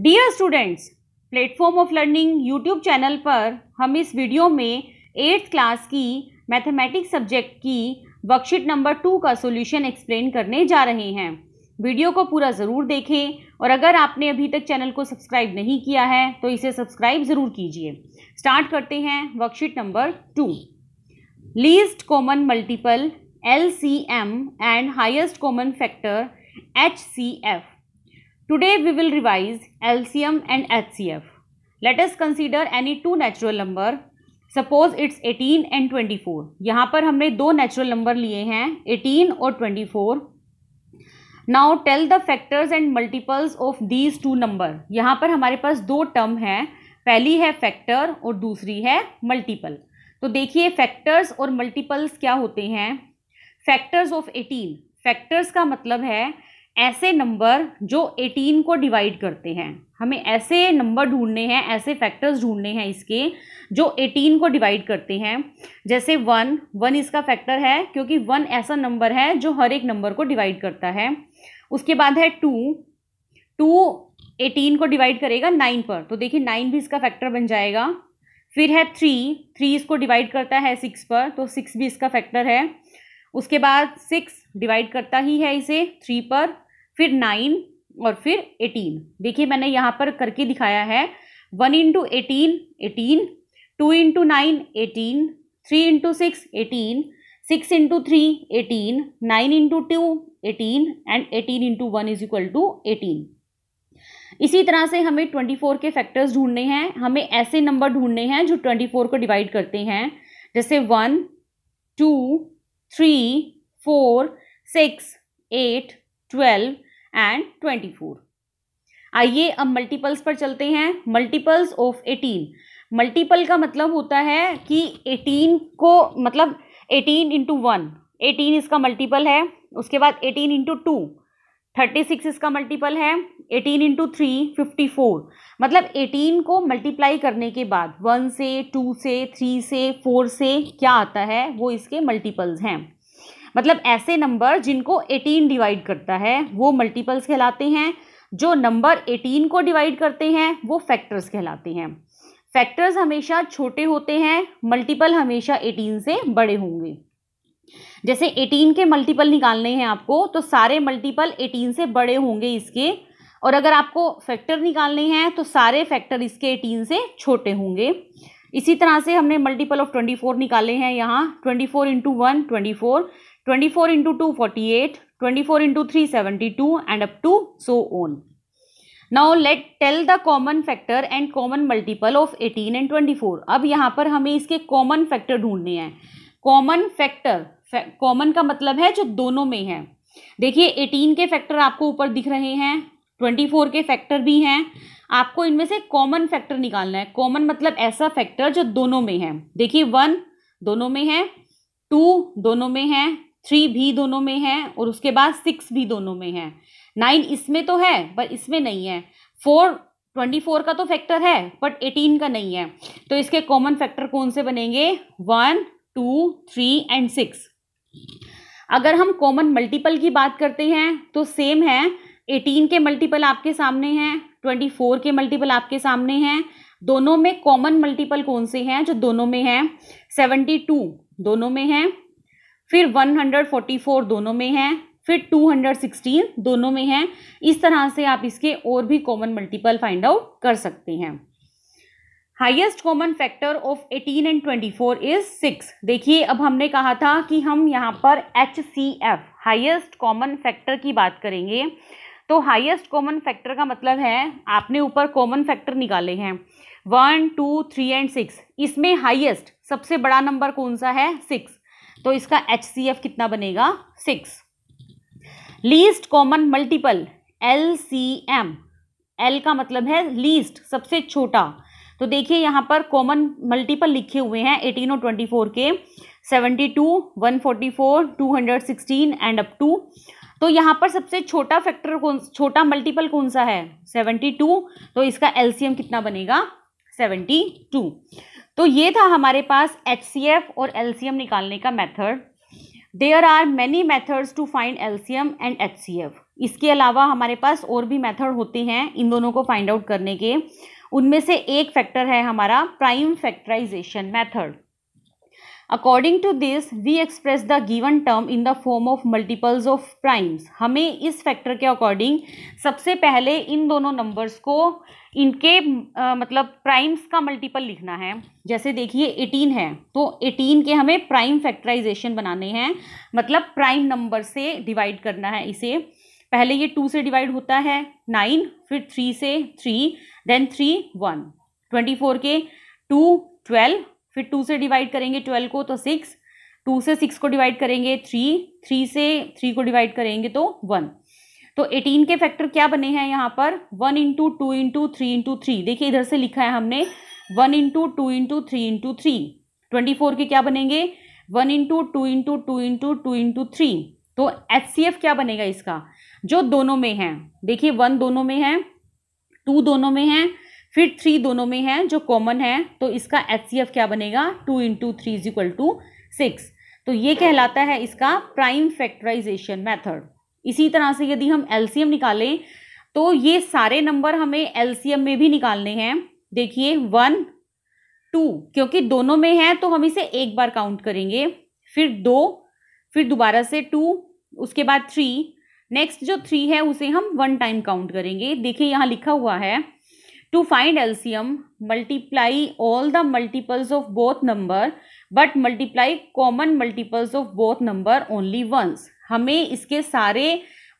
Dear students platform of learning YouTube channel पर हम इस वीडियो में एट्थ क्लास की मैथमेटिक्स सब्जेक्ट की वर्कशीट नंबर टू का सॉल्यूशन एक्सप्लेन करने जा रहे हैं वीडियो को पूरा ज़रूर देखें और अगर आपने अभी तक चैनल को सब्सक्राइब नहीं किया है तो इसे सब्सक्राइब ज़रूर कीजिए स्टार्ट करते हैं worksheet number two least common multiple L C M and highest common factor H C F Today we will revise LCM and HCF. Let us consider any two natural number. Suppose it's 18 and 24. यहाँ पर हमने दो natural number लिए हैं 18 और 24. Now tell the factors and multiples of these two number यहाँ पर हमारे पास दो टर्म हैं पहली है फैक्टर और दूसरी है मल्टीपल तो देखिए फैक्टर्स और मल्टीपल्स क्या होते हैं फैक्टर्स ऑफ एटीन फैक्टर्स का मतलब है ऐसे नंबर जो 18 को डिवाइड करते हैं हमें ऐसे नंबर ढूंढने हैं ऐसे फैक्टर्स ढूंढने हैं इसके जो 18 को डिवाइड करते हैं जैसे वन वन इसका फैक्टर है क्योंकि वन ऐसा नंबर है जो हर एक नंबर को डिवाइड करता है उसके बाद है टू टू एटीन को डिवाइड करेगा नाइन पर तो देखिए नाइन भी इसका फैक्टर बन जाएगा फिर है थ्री थ्री इसको डिवाइड करता है सिक्स पर तो सिक्स भी इसका फैक्टर है उसके बाद सिक्स डिवाइड करता ही है इसे थ्री पर फिर नाइन और फिर एटीन देखिए मैंने यहाँ पर करके दिखाया है one into eighteen eighteen two into nine eighteen three into six eighteen six into three eighteen nine into two eighteen and eighteen into one is equal to eighteen इसी तरह से हमें ट्वेंटी फोर के फैक्टर्स ढूंढने हैं हमें ऐसे number ढूंढने हैं जो ट्वेंटी फोर को डिवाइड करते हैं जैसे one two three four six eight twelve and twenty four आइए अब मल्टीपल्स पर चलते हैं मल्टीपल्स ऑफ एटीन मल्टीपल का मतलब होता है कि एटीन को मतलब एटीन इंटू वन एटीन इसका मल्टीपल है उसके बाद eighteen into two thirty six इसका मल्टीपल है eighteen into three fifty four मतलब एटीन को मल्टीप्लाई करने के बाद वन से टू से थ्री से फोर से क्या आता है वो इसके मल्टीपल्स हैं मतलब ऐसे नंबर जिनको 18 डिवाइड करता है वो मल्टीपल्स कहलाते हैं जो नंबर 18 को डिवाइड करते हैं वो फैक्टर्स कहलाते हैं फैक्टर्स हमेशा छोटे होते हैं मल्टीपल हमेशा 18 से बड़े होंगे जैसे 18 के मल्टीपल निकालने हैं आपको तो सारे मल्टीपल 18 से बड़े होंगे इसके और अगर आपको फैक्टर निकालने हैं तो सारे फैक्टर इसके 18 से छोटे होंगे इसी तरह से हमने मल्टीपल ऑफ 24 निकाले हैं यहाँ 24 four into one twenty four twenty four into two forty eight twenty four into three seventy two and up to so on now let tell the common factor and common multiple of eighteen and twenty four अब यहाँ पर हमें इसके common factor ढूंढने हैं common factor common का मतलब है जो दोनों में है देखिए एटीन के फैक्टर आपको ऊपर दिख रहे हैं ट्वेंटी फोर के फैक्टर भी हैं आपको इनमें से कॉमन फैक्टर निकालना है कॉमन मतलब ऐसा फैक्टर जो दोनों में है देखिए वन दोनों में है टू दोनों में है थ्री भी दोनों में है और उसके बाद सिक्स भी दोनों में है नाइन इसमें तो है पर इसमें नहीं है फोर ट्वेंटी फोर का तो फैक्टर है बट एटीन का नहीं है तो इसके कॉमन फैक्टर कौन से बनेंगे one two three and six अगर हम कॉमन मल्टीपल की बात करते हैं तो सेम है एटीन के मल्टीपल आपके सामने हैं ट्वेंटी फोर के मल्टीपल आपके सामने हैं दोनों में कॉमन मल्टीपल कौन से हैं जो दोनों में हैं सेवेंटी टू दोनों में हैं फिर 144 दोनों में है फिर 216 दोनों में है इस तरह से आप इसके और भी कॉमन मल्टीपल फाइंड आउट कर सकते हैं highest common factor of 18 and 24 is six देखिए अब हमने कहा था कि हम यहाँ पर H C F highest common factor की बात करेंगे तो हाईएस्ट कॉमन फैक्टर का मतलब है आपने ऊपर कॉमन फैक्टर निकाले हैं one two three and six इसमें हाईएस्ट सबसे बड़ा नंबर कौन सा है सिक्स तो इसका एच कितना बनेगा six least common multiple L C M L का मतलब है लीस्ट सबसे छोटा तो देखिए यहाँ पर कॉमन मल्टीपल लिखे हुए हैं एटीन और ट्वेंटी फोर के seventy two one forty four two hundred sixteen and up to तो यहाँ पर सबसे छोटा फैक्टर कौन छोटा मल्टीपल कौन सा है सेवेंटी टू तो इसका एल कितना बनेगा सेवेंटी टू तो ये था हमारे पास एच और एल निकालने का method there are many methods to find M and H इसके अलावा हमारे पास और भी मैथड होते हैं इन दोनों को फाइंड आउट करने के उनमें से एक फैक्टर है हमारा prime factorization method according to this we express the given term in the form of multiples of primes हमें इस फैक्टर के अकॉर्डिंग सबसे पहले इन दोनों नंबर्स को इनके आ, मतलब प्राइम्स का मल्टीपल लिखना है जैसे देखिए 18 है तो 18 के हमें प्राइम फैक्टराइजेशन बनाने हैं मतलब प्राइम नंबर से डिवाइड करना है इसे पहले ये टू से डिवाइड होता है नाइन फिर थ्री से three then three one twenty four के टू ट्वेल्व फिर टू से डिवाइड करेंगे ट्वेल्व को तो सिक्स टू से सिक्स को डिवाइड करेंगे थ्री थ्री से थ्री को डिवाइड करेंगे तो वन तो एटीन के फैक्टर क्या बने हैं यहाँ पर one into two into three into three देखिए इधर से लिखा है हमने one into two into three into three twenty four के क्या बनेंगे one into two into two into two into three तो एच सी एफ क्या बनेगा इसका जो दोनों में है देखिए वन दोनों में है टू दोनों में है फिर थ्री दोनों में है जो कॉमन है तो इसका एच क्या बनेगा two into three is equal to six तो ये कहलाता है इसका प्राइम फैक्टराइजेशन मेथड इसी तरह से यदि हम एम निकालें तो ये सारे नंबर हमें एम में भी निकालने हैं देखिए वन टू क्योंकि दोनों में है तो हम इसे एक बार काउंट करेंगे फिर दो फिर दोबारा से टू उसके बाद थ्री नेक्स्ट जो थ्री है उसे हम वन टाइम काउंट करेंगे देखिए यहाँ लिखा हुआ है to find LCM multiply all the multiples of both number but multiply common multiples of both number only once हमें इसके सारे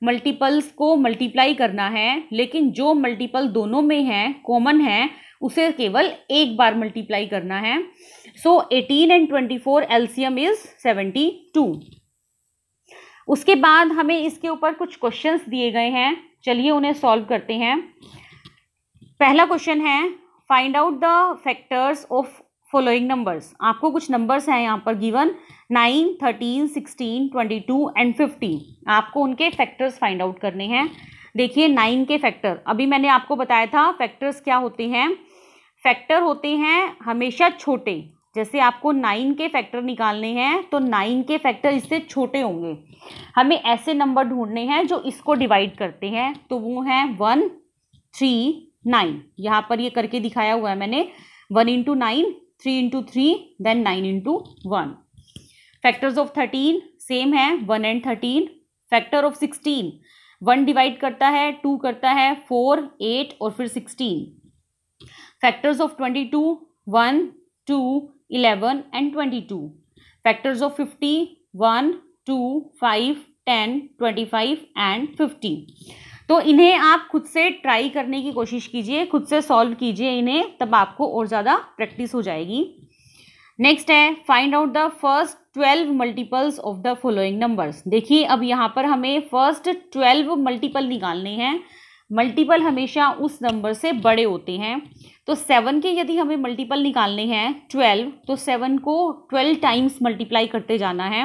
मल्टीपल्स को मल्टीप्लाई करना है लेकिन जो मल्टीपल दोनों में है कॉमन है उसे केवल एक बार मल्टीप्लाई करना है so eighteen and twenty four LCM is seventy two उसके बाद हमें इसके ऊपर कुछ क्वेश्चंस दिए गए हैं चलिए उन्हें सॉल्व करते हैं पहला क्वेश्चन है find out the factors of following numbers आपको कुछ नंबर्स हैं यहाँ पर given nine thirteen sixteen twenty two and fifteen आपको उनके फैक्टर्स फाइंड आउट करने हैं देखिए नाइन के फैक्टर अभी मैंने आपको बताया था फैक्टर्स क्या होते हैं फैक्टर होते हैं हमेशा छोटे जैसे आपको नाइन के फैक्टर निकालने हैं तो नाइन के फैक्टर इससे छोटे होंगे हमें ऐसे नंबर ढूंढने हैं जो इसको डिवाइड करते हैं तो वो हैं वन थ्री नाइन यहाँ पर ये करके दिखाया हुआ है मैंने one into nine three into three then nine into one factors of thirteen same है one and thirteen factor of sixteen one divide करता है टू करता है फोर एट और फिर sixteen factors of twenty two one two eleven and twenty two factors of fifty one two five ten twenty five and fifty तो इन्हें आप खुद से ट्राई करने की कोशिश कीजिए खुद से सॉल्व कीजिए इन्हें तब आपको और ज़्यादा प्रैक्टिस हो जाएगी नेक्स्ट है find out the first twelve multiples of the following numbers देखिए अब यहाँ पर हमें फर्स्ट ट्वेल्व मल्टीपल निकालने हैं मल्टीपल हमेशा उस नंबर से बड़े होते हैं तो सेवन के यदि हमें मल्टीपल निकालने हैं ट्वेल्व तो सेवन को ट्वेल्व टाइम्स मल्टीप्लाई करते जाना है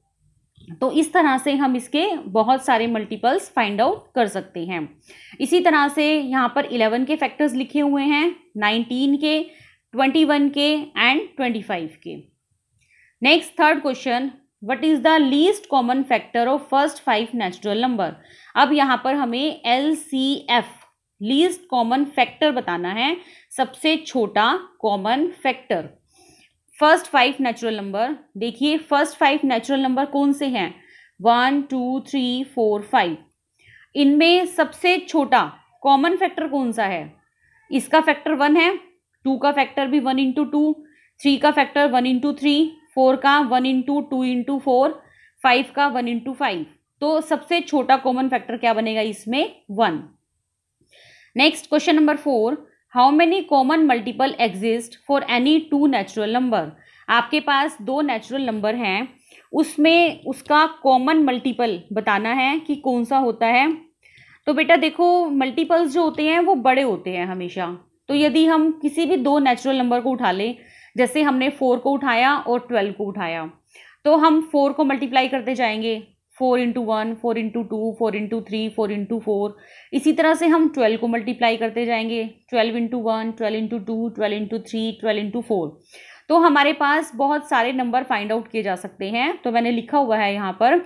तो इस तरह से हम इसके बहुत सारे मल्टीपल्स फाइंड आउट कर सकते हैं इसी तरह से यहाँ पर इलेवन के फैक्टर्स लिखे हुए हैं नाइनटीन के ट्वेंटी वन के एंड ट्वेंटी फाइव के next third question what is the least common factor of first five natural number अब यहाँ पर हमें L C F least common factor बताना है सबसे छोटा common factor first five natural number देखिए फर्स्ट फाइव नेचुरल नंबर कौन से हैं one two three four five इनमें सबसे छोटा कॉमन फैक्टर कौन सा है इसका फैक्टर वन है टू का फैक्टर भी वन इंटू टू थ्री का factor one into three four का one into two into four five का वन इंटू फाइव तो सबसे छोटा कॉमन फैक्टर क्या बनेगा इसमें one next question number four how many common multiple exist for any two natural number आपके पास दो नेचुरल नंबर हैं उसमें उसका कॉमन मल्टीपल बताना है कि कौन सा होता है तो बेटा देखो मल्टीपल्स जो होते हैं वो बड़े होते हैं हमेशा तो यदि हम किसी भी दो नेचुरल नंबर को उठा लें जैसे हमने फोर को उठाया और ट्वेल्व को उठाया तो हम फोर को मल्टीप्लाई करते जाएंगे four into one four into two four into three four into four इसी तरह से हम ट्वेल्व को मल्टीप्लाई करते जाएंगे twelve into one twelve into two twelve into three twelve into four तो हमारे पास बहुत सारे नंबर फाइंड आउट किए जा सकते हैं तो मैंने लिखा हुआ है यहाँ पर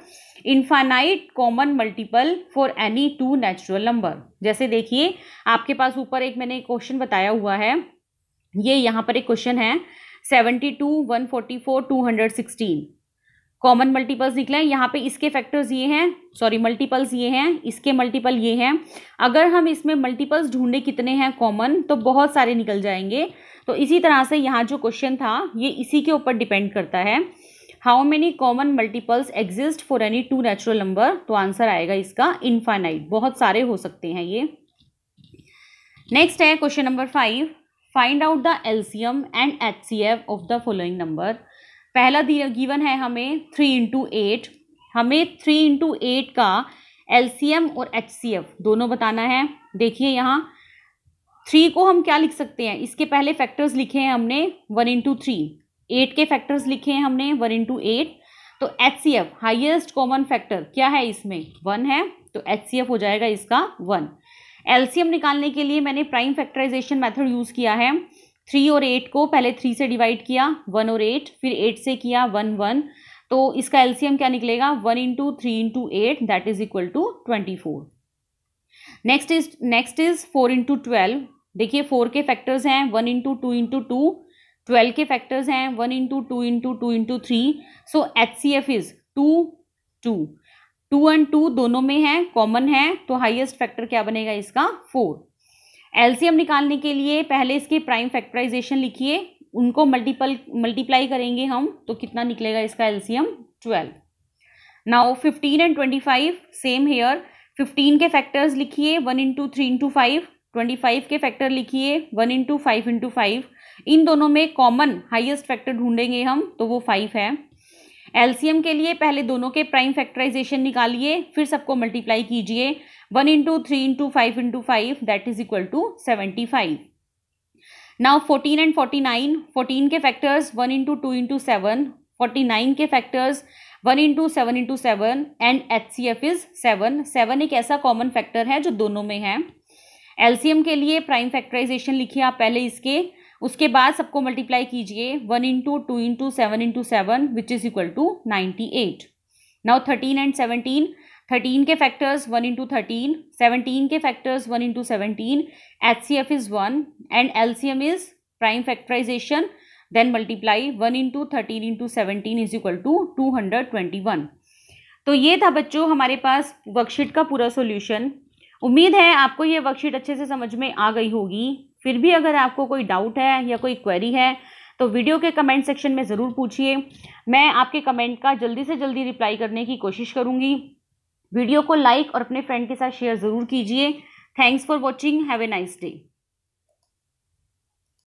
infinite common multiple for any two natural number जैसे देखिए आपके पास ऊपर एक मैंने क्वेश्चन बताया हुआ है ये यहाँ पर एक क्वेश्चन है seventy two one forty four two hundred sixteen common multiples निकले हैं यहाँ पे इसके फैक्टर्स ये हैं सॉरी मल्टीपल्स ये हैं इसके मल्टीपल ये हैं अगर हम इसमें मल्टीपल्स ढूंढे कितने हैं कॉमन तो बहुत सारे निकल जाएंगे तो इसी तरह से यहाँ जो क्वेश्चन था ये इसी के ऊपर डिपेंड करता है how many common multiples exist for any two natural number तो आंसर आएगा इसका इनफाइनाइट बहुत सारे हो सकते हैं ये नेक्स्ट है question number five find out the LCM and H C F of the following number पहला गिवन है हमें थ्री इंटू एट हमें थ्री इंटू एट का एल और एच दोनों बताना है देखिए यहाँ थ्री को हम क्या लिख सकते हैं इसके पहले फैक्टर्स लिखे हैं हमने वन इंटू थ्री एट के फैक्टर्स लिखे हैं हमने वन इंटू एट तो H C F highest common factor क्या है इसमें वन है तो एच सी एफ हो जाएगा इसका वन एम निकालने के लिए मैंने प्राइम फैक्टराइजेशन मेथड यूज़ किया है थ्री और एट को पहले थ्री से डिवाइड किया वन और एट फिर एट से किया वन वन तो इसका एलसीएम क्या निकलेगा one into three into eight that is equal to twenty four next is next is four into twelve देखिए फोर के फैक्टर्स हैं one into two into two twelve के फैक्टर्स हैं one into two into two into three so H C F is two two two and two दोनों में है common है तो हाइएस्ट फैक्टर क्या बनेगा इसका फोर एलसीएम निकालने के लिए पहले इसके प्राइम फैक्टराइजेशन लिखिए उनको मल्टीपल मल्टीप्लाई करेंगे हम तो कितना निकलेगा इसका LCM twelve now fifteen and twenty five same here fifteen के फैक्टर्स लिखिए one into three into five twenty five के फैक्टर लिखिए one into five into five इन दोनों में कॉमन हाइएस्ट फैक्टर ढूंढेंगे हम तो वो फाइव है एलसीएम के लिए पहले दोनों के प्राइम फैक्टराइजेशन निकालिए फिर सबको मल्टीप्लाई कीजिए one into three into five into five that is equal to seventy five now fourteen and forty nine fourteen के factors one into two into seven forty nine के factors one into seven into seven and H C F is seven seven एक ऐसा common factor है जो दोनों में है L के लिए प्राइम फैक्टराइजेशन लिखिए आप पहले इसके उसके बाद सबको मल्टीप्लाई कीजिए one into two into seven into seven which is equal to ninety eight now thirteen and seventeen thirteen के factors one into thirteen seventeen के factors one into seventeen H C F is one and L C M is prime factorization then multiply one into thirteen into seventeen is equal to two hundred twenty one तो ये था बच्चों हमारे पास worksheet का पूरा solution उम्मीद है आपको ये वर्कशीट अच्छे से समझ में आ गई होगी फिर भी अगर आपको कोई डाउट है या कोई क्वेरी है तो वीडियो के कमेंट सेक्शन में ज़रूर पूछिए मैं आपके कमेंट का जल्दी से जल्दी रिप्लाई करने की कोशिश करूँगी वीडियो को लाइक और अपने फ्रेंड के साथ शेयर ज़रूर कीजिए thanks for watching have a nice day